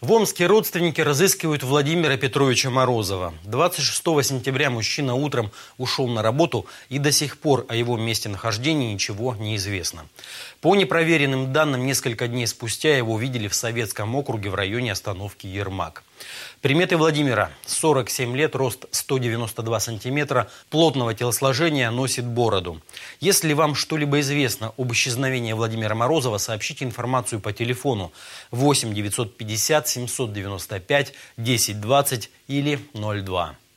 В Омске родственники разыскивают Владимира Петровича Морозова. 26 сентября мужчина утром ушел на работу, и до сих пор о его месте нахождения ничего не известно. По непроверенным данным, несколько дней спустя его видели в Советском округе в районе остановки Ермак. Приметы Владимира. 47 лет, рост 192 сантиметра, плотного телосложения, носит бороду. Если вам что-либо известно об исчезновении Владимира Морозова, сообщите информацию по телефону 8 950 795 1020 или 02.